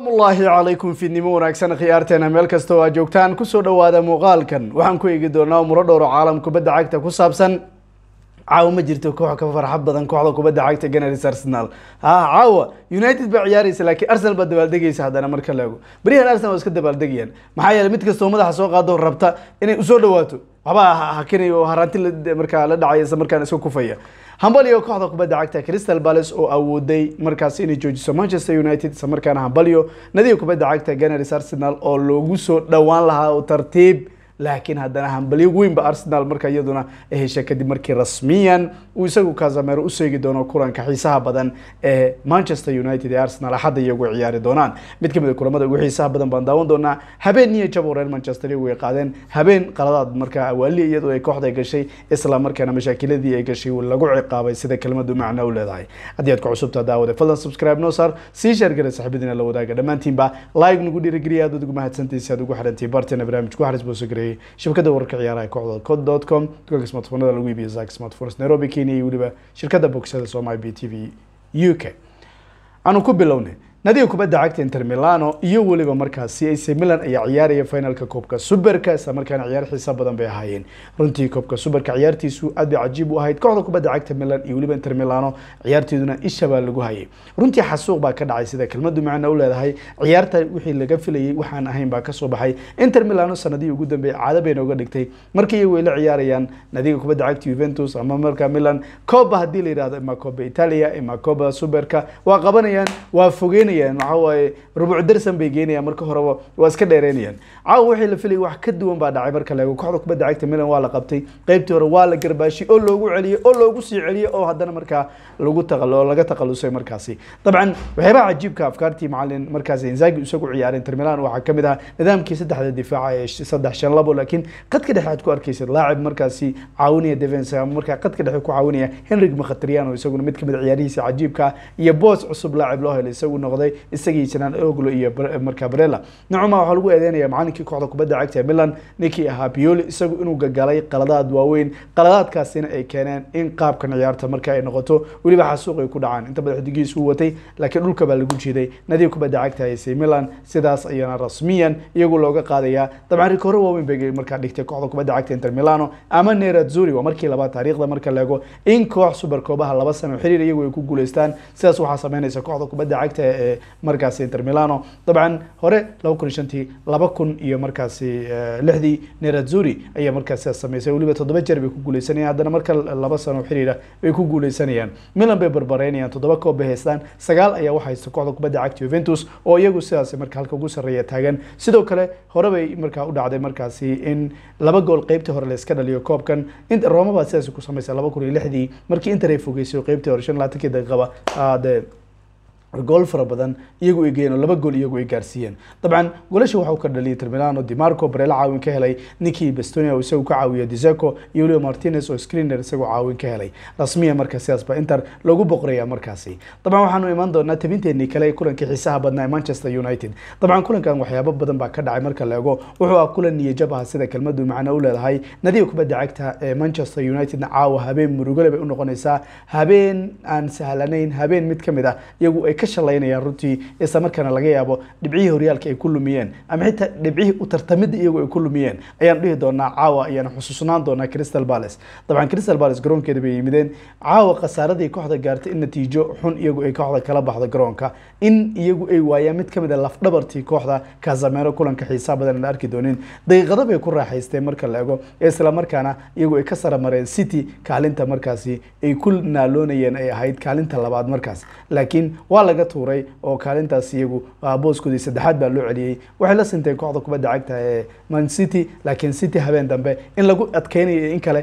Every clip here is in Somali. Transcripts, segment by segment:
aslaamulaahi calaykum fiidnimo wanaagsan khiyaarteena meel kasta oo aad joogtaan kusoo dhowaada muuqaalkan waxaan ku eegi doonaa muro dhowro caalam kubadda cagta ku saabsan caawa ma jirto koox ka farxo badan kooxda kubadda cagta ganars arsenal ha caawa united baa ciyaaraysa laakiin arsenal baa dabaaldegaysa haddana marka laego baryahan arsenal waa iska dabaaldegayaan maxaa yeeley mid kastoo madaxa soo qaado rabta inay usoo dhawaato waxbaa hakinaya oo haranti la dhacay markaan iska kufaya hambalyo kooxda kubadda cagta crystal palace oo awooday markaas inay joojiso manchester united islamarkaana hambalyo nadiga kubadda cagta ganars arsenal oo loogu soo dhowaan lahaa oo tartiib laakiin haddana hambalyo weynba arsenal marka iyaduna heshay kadib markii rasmiyan uu isagu kazamero u seegi doono kulanka xiisaha badan ee manchester united ee arsenal axadda iyagu ciyaari doonaan mid kamid a ah kulamada ugu xiisaha badan baan daawan doonaa habeen niyo jabo reer manchester iyagu ay qaadeen habeen qaladaad markaa awaaliya iyadoo ay kooxda gashay isla markaana mashaakiladii ay gashay lagu ciqaabay sida kelimadu macno u leedahay haddii aad ku cusubtaa daawada fadlan subscribe noo saar sii sheergara saxiibadiina la wadaaga dhammaantiinba like nagu dhiirigeliya aad adigu mahadsantaysii aad ugu xidhantii barteena barnaamij ku xaris sameeyey shabakada wararka ciyaaraha kooxda cod com dukaanka smartphonada lagu iibiyo zak smartphones nairobi kenya iyo weliba shirkadda bogsada somalia b t v u k aanu ku bilownay nadiga kubadda cagta inter milano iyo weliba markaasi ac milan ayaa ciyaaraya finalka koobka superka isla markaana ciyaar xiisa badan bay ahaayeen runtii koobka superka ciyaartiisu aad bay cajiib u ahayd kooxda kubadda cagta milan iyo weliba inter milano ciyaarteeduna ishabaa lagu hayay runtii xasuuq baa ka dhacay sida kelmadu macna u leedahay ciyaarta wixii laga filayay waxaan ahayn baa kasoo baxay inter milano sanadihii ugu dambeeyay caado bay nooga dhigtay markii iyagu ciyaarayaan nadiga kubadda cagta juventus ama marka milan kooba haddii la yidhahdo ima kooba italia ima kooba superka waa qabanayaan waa fogeen geynayaan waxa waaye rubuuc darsan bay geynayaan marka horeba waa iska dheereynayaan caawa waxay la filayay wax ka duwan baa dhacay marka laego kooxda kubadda cagta milan waa la qabtay qeybtii hore waa la garbaashay oo loogu celiyey oo loogu sii celiyey oo haddana markaa lagu taqalo laga taqalusay markaasi dabcan waxyaabaha cajiibka afkaartii macalin markaasi insaagi isagu ciyaarey inter milan waxaa kamid ahaa nidaamkii saddexda difaaca ee saddex shan labo laakiin qadka dhexe aad ku arkaysid laacib markaasi caawinaya defense markaa qadka dhexe ku caawinaya henrig makhatriano isaguna mid kamid ah ciyaarihiisa cajiibka iyo boos cusub laacib loo helay isagu noqday noqday isagii janaan oglo iyo eh, markaa barella nocuma waxaa lagu eedeynaya macalinkii kooxda kubadda cagta ee milan ninkii ahaa bioli isagu inuu gagalay qaladaad waaweyn qaladaadkaasina ay keeneen in qaabkan ciyaarta marka ay noqoto weliba xasuuq ay ku dhacaan inta badan xidigii isuu watay laakiin dhulka baa lagu jiiday nadiib kubadda cagta haysay milan sidaas ayana rasmiyan iyagu looga qaadayaa dabcan rikoore waaweyn bay markaa dhigtay kooxda kubadda cagta inter milano ama nerazzuri waa markii labaad taariikhda marka leego in koox subarkoobaha laba sano xiriir iyagu ay ku guuleystaan sidaas waxaa sameynaysa kooxda kubadda cagta ee ee markaasi inter milano dabcan hore laba kun iyo laba kun iyo markaasi eh, lixdii nerazuri ayaa markaas sidaas sameysay weliba toddoba jeer bay ku guuleysanayaan haddana marka laba sano xiriira bay ku guuleysanayaan milan bay barbareynayaan toddoba koob bay haystaan sagaal ayaa waxa haysta kooxda kubadda cagta juventus oo iyagu sidaas marka halka ugu sarreeya taagan sidoo kale hore bay markaa u dhacday markaasi in laba gool qeybtii hore la dhaliyo koobkan roma baa sidaas ku sameysay laba kun iyo lixdii markii inter ay fogeysay qeybtii hore shan laatankii daqiiqaba ah, de gool fara badan iyagu ay geyeen oo laba gool iyagu ay gaarsiiyeen dabcan goolasha waxa uu ka dhaliyay termilano dimarco bareela caawin ka helay ninkii bastonia oo isagu ka caawiya dizeco iyo weliba martinez oo screener isagoo caawin ka helay rasmiya marka sidaas baa inter lagu boqoraya markaasi dabcan waxaanu imaan doonaa tabinteenii kale kulankii xiisaha badnaa ee manchester united dabcan kulankan waxyaabo badan baa ka dhacay marka la ego wuxuu ah kulan niyajab ah sida kelmadu macno u leedahay nadiga kubadda cagta ee manchester unitedna caawa habeen murugole bay u noqonaysaa habeen aan sahlanayn habeen mid ka mid ah iyagu ay ka shalaynayaan runtii isla markaana laga yaabo dhibcihii horyaalka ay ku lumiyeen ama xitaa dhibcihii u tartamida iyagu ay ku lumiyeen ayaan dhihi doonaa caawa ayaan xusuusnaan doonaa crystal palace dabcan crystal palace garoonkeeda bay yimideen caawa khasaaradii kooxda gaartay in natiijo xun iyagu ay kooxda kala baxdo garoonka in iyagu ay waayaan mid ka mid a lafdhabartii kooxda kaasameero kulanka xiisaa badan aan arki doonin daqiiqada bay ku raaxaysteen marka la ego isla markaana iyagu ay ka saramareen city kaalinta markaasi ay ku naaloonayeen ay ahayd kaalinta labaad markaas laakiin waa laga tuuray oo kaalintaas iyagu ah, booskoodii saddexaad baa loo celiyey waxay la sinteen kooxda kubadda cagta ee man city laakiin city habeen dambe in lagu adkeynaya in kale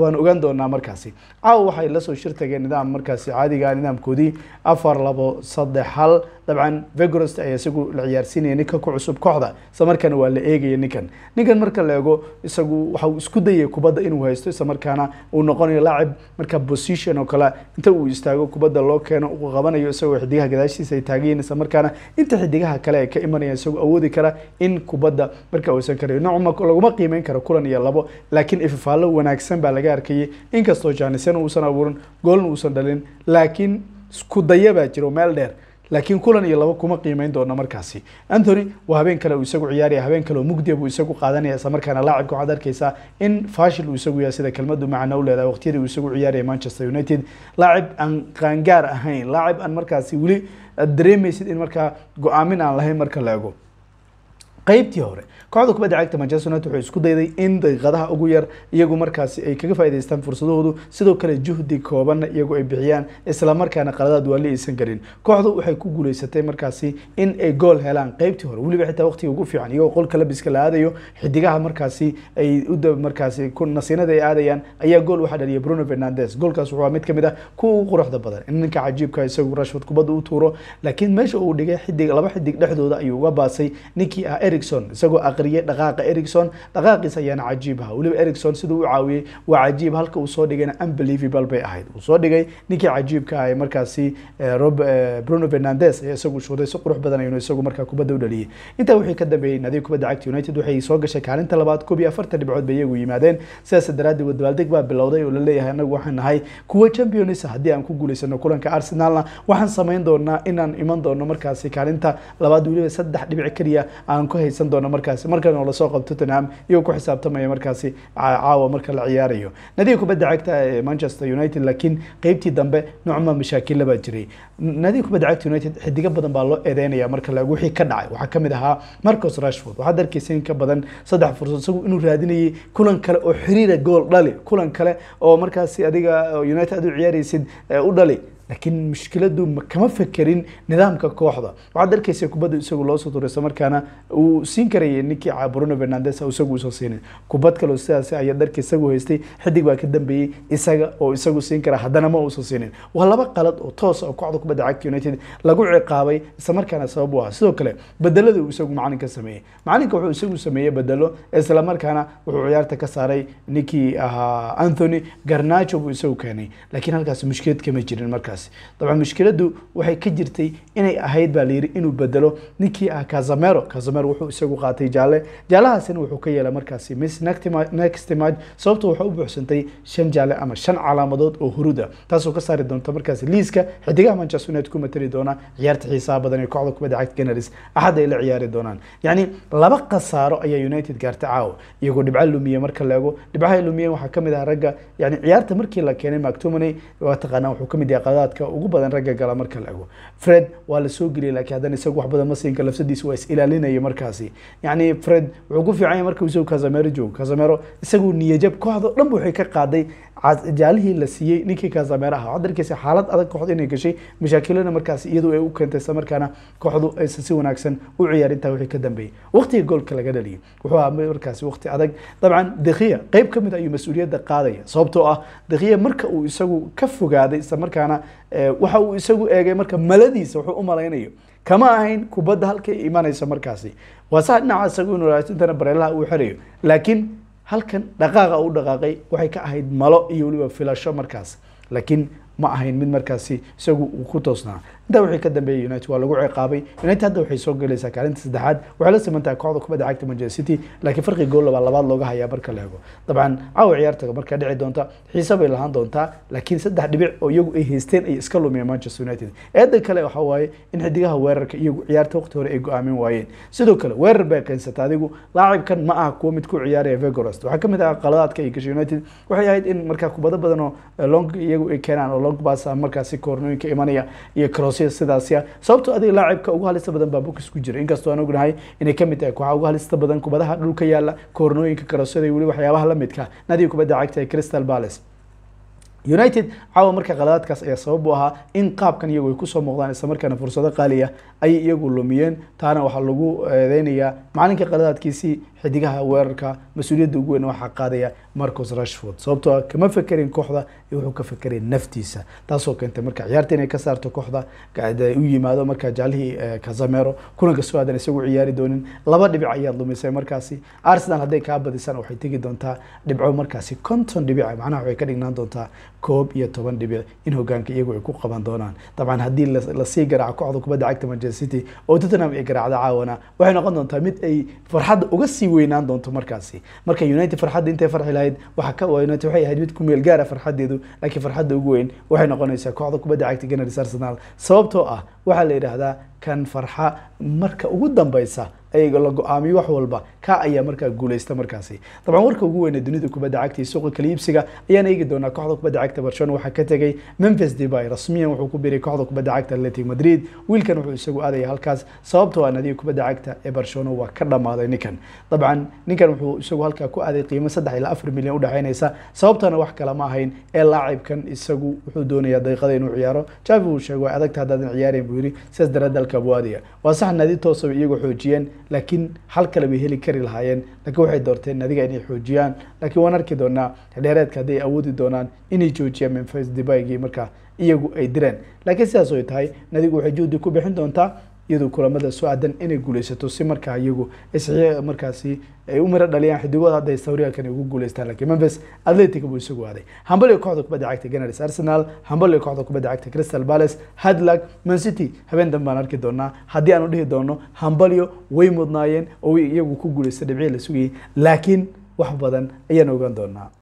waan ogaan doonaa markaasi caawa waxay lasoo shir tageen nidaam markaasi caadiga ah, nidaamkoodii afar labo saddex hal dabcan vegrost ayaa isagu la ciyaarsiinaya ninka ku cusub kooxda isla markaana waa la eegaya ninkan ninkan marka la eego isagu waxa uu isku dayay kubadda inuu haysto isla markaana uu noqonayo laacib marka position oo kale inta uu istaago kubadda loo keeno uu qabanayo isagoo xidigaha gadaashiisa ay taaganyihin isla markaana inta xidigaha kale ay ka imanayaan isagoo awoodi kara in kubadda marka uusan karayo nooc laguma qiimeyn karo kulan iyo labo laakiin ififaalo wanaagsan baa laga arkayay inkastoo janisena uusan abuurin goolna uusan dhalin laakiin isku daya baa jiro meel dheer laakiin kulan iyo labo kuma qiimeyn doona markaasi anthony waa habeen kale uu isagu ciyaaraya habeen kale oo mugdiya buu isagu qaadanaya isla markaana laacibka waxaad arkaysaa in fashil uu isagu yahay sida kelmadu macna u leedahay waqtiyadii uu isagu ciyaaraya manchester united laacib aan qaangaar ahayn laacib aan markaasi weli aad uh, dareemaysid in markaa go-aamin aan lahayn marka la ego qaybtii hore kooxda kubadda cagta manchester united wuxuu isku dayday in daqiiqadaha ugu yar iyagu markaasi ay kaga faa'idaystaan fursadahoodu sidoo kale juhdi koobanna iyagu ay bixiyaan isla markaana qaladaad waali aysan gelin kooxdu waxay ku guulaysatay markaasi in ay gool helaan qaybtii hore weliba xitaa waqtiga ugu fiican iyagoo qolka labiska la aadayo xidigaha markaasi ay markaasi nasiinada ay aadayaan ayaa gool waxaa dhaliyay bruno fernandes goolkaas wuxuu mid ka mid ah kuwa ugu quruxda badan in ninka cajiibka ah isagu rashford kubadda u tuuro laakiin meesha uu dhigay xidig laba xidig dhexdooda ayuu uga baasay ninkii ah eric ericson isagoo aqriyay dhaqaaqa ericson dhaqaaqiis ayaana cajiib ahaa weliba ericson siduu u caawiyey waa cajiib halka uu soo dhigayna unbelievable bay ahayd uu soo dhigay ninkii cajiibka ah ee markaasi eh, eh, bruno fernandes ayaa isagu shuuday si qurux badan ayuuna isagu markaa kubadda u dhaliyey intaa wixii ka dambeeyey naadiga kubadda cagta united waxay soo gashay kaalinta labaad koob iyo afartan dhibcood bay iyagu yimaadeen sidaas daraaddeed wadbaaldeg baa bilowday oo la annagu waxaan nahay kuwa champions haddii aan ku guulaysano kulanka arsenalna waxaan samayn doonaa inaan iman doono markaasi kaalinta labaad weliba saddex dhibic keliya aan ku hay haysan doono markaasi markan oo lasoo qabto tottenham iyagoo ku xisaabtamaya markaasi caawa marka la ciyaarayo nadiga kubadda cagta ee eh, manchester united laakiin qeybtii dambe noocma mashaakilla baa jiray nadiga kubadda cagta united xidigo badan baa loo eedeynaya marka la wixii ka dhacay waxaa kamid ahaa marcos rashford waxaad arkeysa in ka badan saddex fursad isagu inuu raadinayay kulan kale oo xiriira gool dhali kulan kale oo markaasi adiga eh, united aad u ciyaaraysid eh, u dhali laakiin mushkiladu kama fekerin nidaamka kooxda waxaad arkaysa kubadda isagu loosoo turaysa markaana uu siin karayay ninkii bruno fernandes isagu usoo siinin kubad kaleo sidaas ayaad arkay isagu haystay xidig baa ka dambeeyey isaga oo isagu siin kara haddana ma uusan siinin waa laba qalad oo toos oo kooxda kubadda cagta united lagu ciqaabay isla markaana sabab u ah sidoo kale bedelada uu isagu macalinka sameeyey macalinka wuxuu isagu sameeyey bedelo isla markaana wuxuu ciyaarta ka saaray ninkii ahaa anthony garnacho buu isagu keenay laakiin halkaas mushkilad kama jirin markaas markaasi dabcan mushkiladdu waxay ka jirtay inay ahayd baa layidhi inuu bedelo ninkii ah kazamero kazamero wuxuu isagu qaatay jaale jaalahaasina wuxuu ka yeelay markaasi miss nextimage sababtu waxaa u buuxsantay shan jaale ama shan calaamadood oo huruda ah. taasoo ka saari doonta markaasi liiska xidigaha manchester united ku matali doona ciyaarta xiisaha badan ee kooxda kubadda cagta canaries axad ay la ciyaari doonaan yacni laba khasaaro ayaa united gaartay caawa iyagoo dhibca lumiye marka la dhibcaha lumiye waxaa ka mid ah ragga yani ciyaarta markii la keenay mactominay waa taqaanaa wuxuu ka mid yahay qadada qaadka ugu badan ragga gala marka la ego fred waa lasoo geliyay lakiin haddana isagu wax badan ma siinka lafsadiisa waa is-ilaalinaya markaasi yacni fred wuxuu ku fiicanya marka isagu casamero joogo casamero isagu niyajab kooxdo dhan waxay ka qaaday jaalihii la siiyey ninkii kazameer ahaa cadarkiisa xaalad adag kooxdu inay gashay mashaakilana markaas iyadu ay u keentay isla markaana kooxdu aysan si wanaagsan u ciyaarintaa wixii ka dambeeyey waqtiga goolka laga dhaliyay wuxuu ahaa markaasi waqti adag dabcan dekhiya qeyb ka mid ah ayuu mas-uuliyadda qaadaya sababtoo ah dekhiya marka uu isagu ka fogaaday isla markaana eh, waxa uu isagu eegay marka maladiisa wuxuu u malaynayo kama ahayn kubadda halkay imanayso markaasi waa saa dhinaca isagu inuu intana bareelaha uu xerayo laakiin halkan dhaqaaqa u dhaqaaqay waxay ka ahayd malo iyo weliba filasho markaas laakiin ma ahayn mid markaasi isagu ku toosnaa intaa wixii ka dambeeyay united waa lagu ciqaabay united hadda waxay soo galaysaa kaalinta saddexaad waxay la siman kooxda kubadda cagta manchester city laakiin farqi gool labaa labaad looga hayaa marka la ego dabcan caawa ciyaarta markaa dhici doonta xiise bay lahaan doontaa laakiin saddex dhibic oo iyagu ay haysteen ay iska lumiyeen manchester united eedan kale waxaa waaye in xidigaha weerarka iyagu ciyaarta waqti hore ay go-aamin waayeen sidoo kale weerar bay keensata adigu laacibkan ma aha kuwa mid ku ciyaaraya vegorost waxaa kamid ah qaladaadka ay gashay united waxay ahayd in markaa kubado badan oo eh, long iyagu ay keenaan oo logbaas ah, markaasi koornooyinka imanaya iyo crossya sidaasya sababto adiga ah laacibka ugu halista badan baa books ku jira inkastoo aan ognahay inay kamid tahay waxaa ugu halista badan kubadaha dhulka yaala koornooyinka crossyada weli waxyaabaha lamidka nadiga kubadda cagta crystal palace united caawa marka qaladaadkaas ayaa sabab u ahaa in qaabkan iyagu ay kusoo muuqdaan islamarkaana fursado qaaliya ayay iyagu lumiyeen taana waxaa lagu eh, eedeynayaa macalinka qaladaadkiisii xidigaha weerarka mas-uuliyadda ugu weyn waxaa qaadaya marcos rashford sababtoo ah kama fekerin kooxda iyo wuxuu ka fekeraya naftiisa taasoo keentay marka ciyaarta inay ka saarto kooxda u yimaado marka jaalihii eh, casamero kulanka soo aadan isagu ciyaari doonin laba dhibic ayaad lumisay markaasi arsenal hadday kaa badisaan waxay tegi doontaa dhibco markaasi konton dhibic eh, macnaha waxay ka dhignaan doontaa koob iyo toban dhibic in hogaanka iyagu ay ku qaban doonaan dabcan haddii lasii garaaco kooxda kubadda cagta manchester city oo tottenham ay garaacda caawana waxay noqon doontaa mid ay farxadda uga sii weynaan doonto markaasi marka united farxadda intay farxi lahayd waa united waxay ahayd mid ku meel gaara ah farxadeedu laakiin farxadda ugu weyn waxay noqonaysaa kooxda kubadda cagta ganars arsenal sababtoo ah waxaa la yidhaahdaa kan farxa marka ugu dambaysa ayaga la go-aamiyo wax walba ka ayaa markaa guuleysta markaasi dabcan warka ugu weyne dunida kubadda cagta iyo suuqa kaliibsiga ayaan eegi doonaa kooxda kubadda cagta barcelona waxaa ka tegay memphis deby rasmiyan wuxuu ku biray kooxda kubadda cagta atletic madrid wiilkan wuxuu isagu aadaya halkaas sababtoo ah nadiga kubadda cagta ee barcelona waa ka dhammaaday ninkan dabcan ninkan wuxuu isagu halkaa ku aaday qiimo saddex ilaa afar milyan udhexeynaysa sababtana ah wax kale ma ahayn ee laacibkan isagu wuxuu doonayaa daqiiqada inuu ciyaaro javi uu sheegay waa adagta haddaadan ciyaarayn buu yiri sidaas daraad buu aadaya waa sax nadi toosaba iyagu xoojiyeen laakiin hal kale bay heli kari lahaayeen laakiin waxay doorteen adiga inay xoojiyaan lakiin waan arki doonaa xildheereedka hadday awoodi doonaan inay joojiyaan memphis debygii markaa iyagu ay direen laakiin sidaas oy tahay nadigu waxay juhdi ku bixin doontaa iyadoo kulamada soo aadan inay guuleysato si markaa iyagu isxiyo markaasi ay u miro dhaliyaan xidigooda hadda ay sawiryakan ugu guuleystaan laakiin memphis atletic buu isagu aaday hambaliga kooxda kubadda cagta gunners arsenal hambaliga kooxda kubadda cagta crystal palace hadlag man city habeen dambe aan arki doonaa haddii aanu dhihi doono hambalyo way mudnaayeen oo iyagu ku guuleystay dhibcihi la sugayay laakiin wax badan ayaan ogaan doonaa